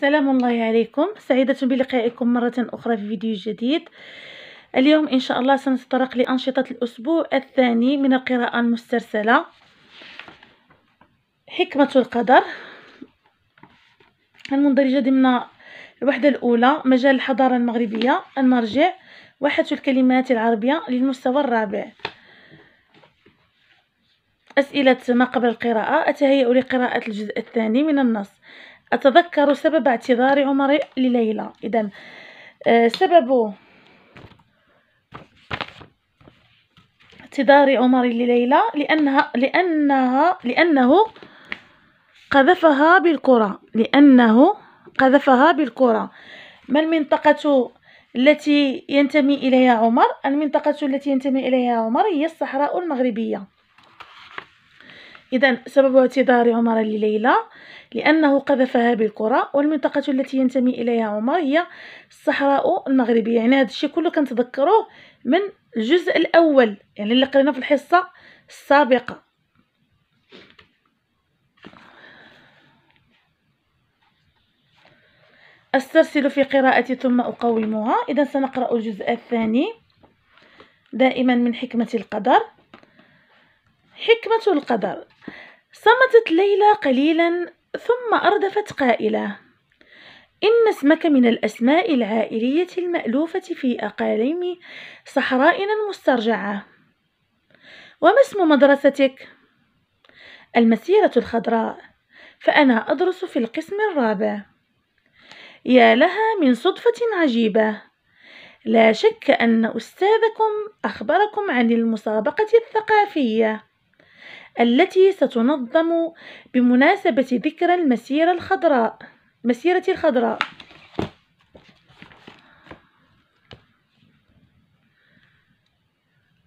سلام الله عليكم سعيدة بلقائكم مرة أخرى في فيديو جديد اليوم إن شاء الله سنتطرق لأنشطة الأسبوع الثاني من القراءة المسترسلة حكمة القدر المندرجة ضمن الوحدة الأولى مجال الحضارة المغربية المرجع واحة الكلمات العربية للمستوى الرابع أسئلة ما قبل القراءة أتهيأ لقراءة الجزء الثاني من النص أتذكر سبب اعتذار عمر لليلى إذا آه، سبب اعتذار عمر لليلى لأنها لأنها لأنه قذفها بالكرة لأنه قذفها بالكرة ما المنطقة التي ينتمي إليها عمر المنطقة التي ينتمي إليها عمر هي الصحراء المغربية إذا سبب اعتذار عمر لليلى لأنه قذفها بالكرة والمنطقة التي ينتمي إليها عمر هي الصحراء المغربية يعني هذا الشيء كله كنتذكروه من الجزء الأول يعني اللي قرينا في الحصة السابقة أسترسل في قراءتي ثم أقومها إذا سنقرأ الجزء الثاني دائما من حكمة القدر حكمة القدر صمتت ليلى قليلا ثم أردفت قائلة إن اسمك من الأسماء العائلية المألوفة في أقاليم صحرائنا المسترجعة وما اسم مدرستك؟ المسيرة الخضراء فأنا أدرس في القسم الرابع يا لها من صدفة عجيبة لا شك أن أستاذكم أخبركم عن المسابقة الثقافية التي ستنظم بمناسبة ذكرى المسيرة الخضراء مسيرة الخضراء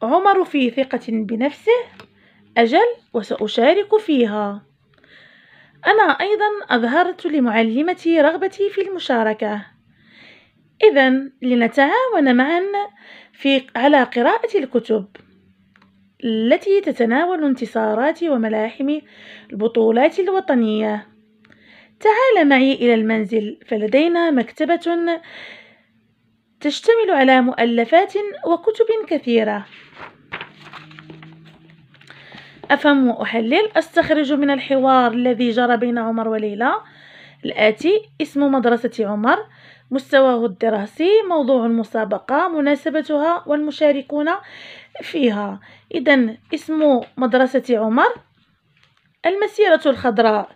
عمر في ثقة بنفسه أجل وسأشارك فيها أنا أيضا أظهرت لمعلمتي رغبتي في المشاركة إذا لنتعاون معا في على قراءة الكتب التي تتناول انتصارات وملاحم البطولات الوطنية تعال معي إلى المنزل فلدينا مكتبة تشتمل على مؤلفات وكتب كثيرة أفهم وأحلل أستخرج من الحوار الذي جرى بين عمر وليلى الآتي اسم مدرسة عمر مستواه الدراسي موضوع المسابقة مناسبتها والمشاركون فيها إذا اسم مدرسة عمر المسيرة الخضراء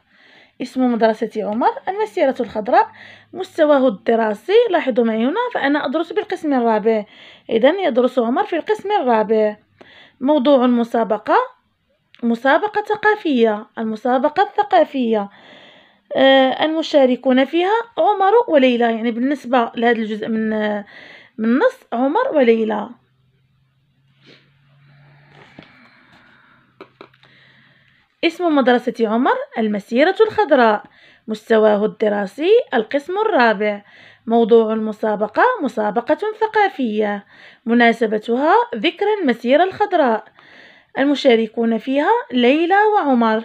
اسم مدرسة عمر المسيرة الخضراء مستواه الدراسي لاحظوا معي هنا فأنا أدرس بالقسم الرابع إذا يدرس عمر في القسم الرابع موضوع المسابقة مسابقة ثقافية المسابقة الثقافية آه، المشاركون فيها عمر وليلى يعني بالنسبة لهذا الجزء من آه، من النص عمر وليلى اسم مدرسة عمر المسيرة الخضراء مستواه الدراسي القسم الرابع موضوع المسابقة مسابقة ثقافية مناسبتها ذكرى المسيرة الخضراء المشاركون فيها ليلى وعمر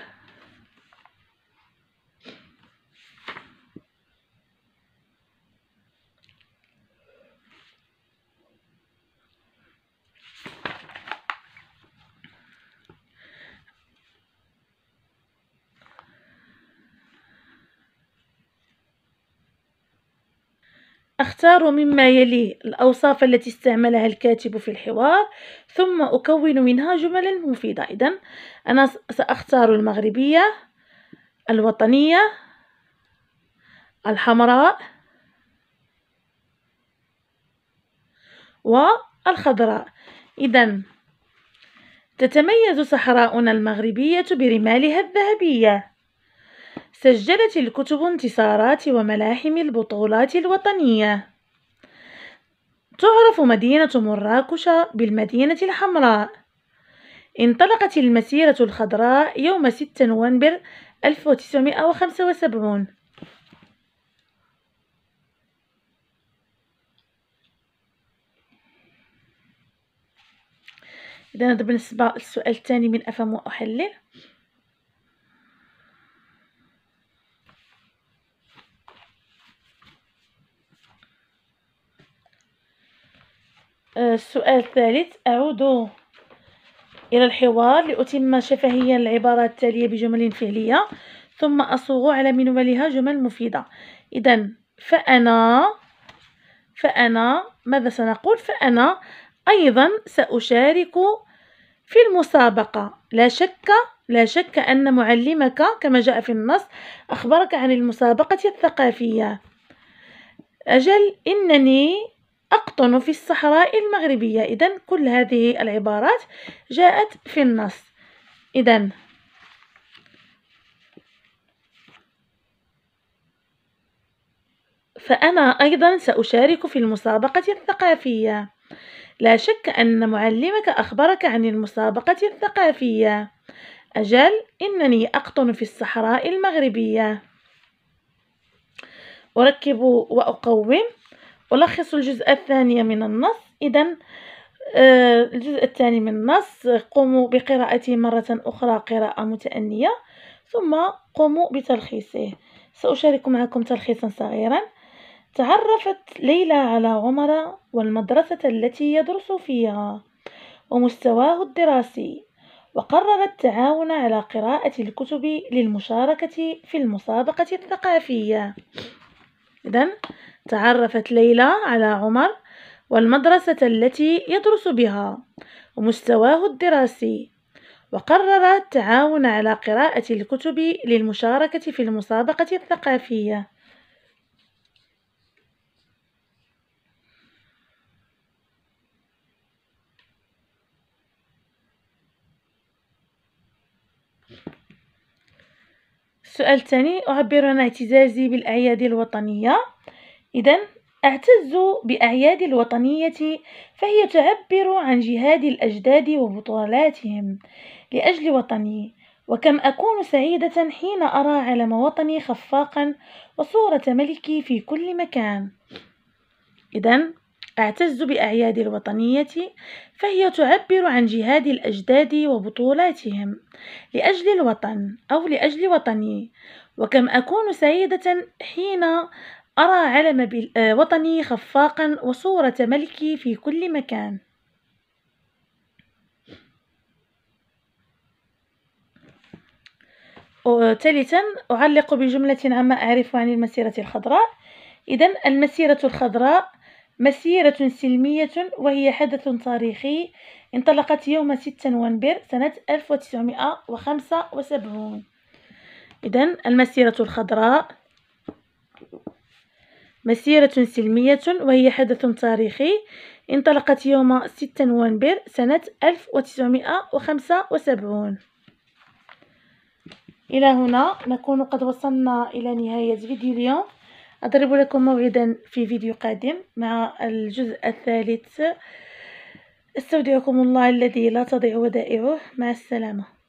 أختار مما يلي الأوصاف التي استعملها الكاتب في الحوار ثم أكون منها جملا مفيدة إذا أنا سأختار المغربية الوطنية الحمراء والخضراء إذا تتميز صحراؤنا المغربية برمالها الذهبية سجلت الكتب انتصارات وملاحم البطولات الوطنية تعرف مدينة مراكش بالمدينة الحمراء انطلقت المسيرة الخضراء يوم 6 نوفمبر 1975 إذا بالنسبة للسؤال الثاني من أفهم وأحلل آه، السؤال الثالث أعود إلى الحوار لأتم شفهيا العبارة التالية بجمل فعلية ثم أصوغ على منوالها جمل مفيدة إذا فأنا فأنا ماذا سنقول فأنا أيضا سأشارك في المسابقة لا شك لا شك أن معلمك كما جاء في النص أخبرك عن المسابقة الثقافية أجل إنني أقطن في الصحراء المغربية إذا كل هذه العبارات جاءت في النص إذا فأنا أيضا سأشارك في المسابقة الثقافية لا شك أن معلمك أخبرك عن المسابقة الثقافية أجل إنني أقطن في الصحراء المغربية أركب وأقوم ألخص الجزء الثاني من النص إذا آه، الجزء الثاني من النص قوموا بقراءته مرة أخرى قراءة متأنية ثم قوموا بتلخيصه سأشارك معكم تلخيصا صغيرا تعرفت ليلى على عمر والمدرسة التي يدرس فيها ومستواه الدراسي وقررت التعاون على قراءة الكتب للمشاركة في المسابقة الثقافية إذا تعرفت ليلى على عمر والمدرسة التي يدرس بها ومستواه الدراسي وقرر التعاون على قراءة الكتب للمشاركة في المسابقة الثقافية سؤال ثاني أعبر عن اعتزازي بالأعياد الوطنية إذا اعتزوا بأعياد الوطنية فهي تعبر عن جهاد الأجداد وبطولاتهم لأجل وطني وكم أكون سعيدة حين أرى علم وطني خفاقا وصورة ملكي في كل مكان إذا أعتز بأعياد الوطنية فهي تعبر عن جهاد الأجداد وبطولاتهم لأجل الوطن أو لأجل وطني وكم أكون سعيدة حين أرى علم آه، وطني خفاقا وصورة ملكي في كل مكان آه، ثالثا أعلق بجملة عما أعرف عن المسيرة الخضراء إذا المسيرة الخضراء مسيرة سلمية وهي حدث تاريخي انطلقت يوم 6 نوفمبر سنة 1975 إذا المسيرة الخضراء مسيرة سلمية وهي حدث تاريخي انطلقت يوم 6 نوفمبر سنة 1975 إلى هنا نكون قد وصلنا إلى نهاية فيديو اليوم أضرب لكم موعدا في فيديو قادم مع الجزء الثالث استودعكم الله الذي لا تضيع ودائعه مع السلامة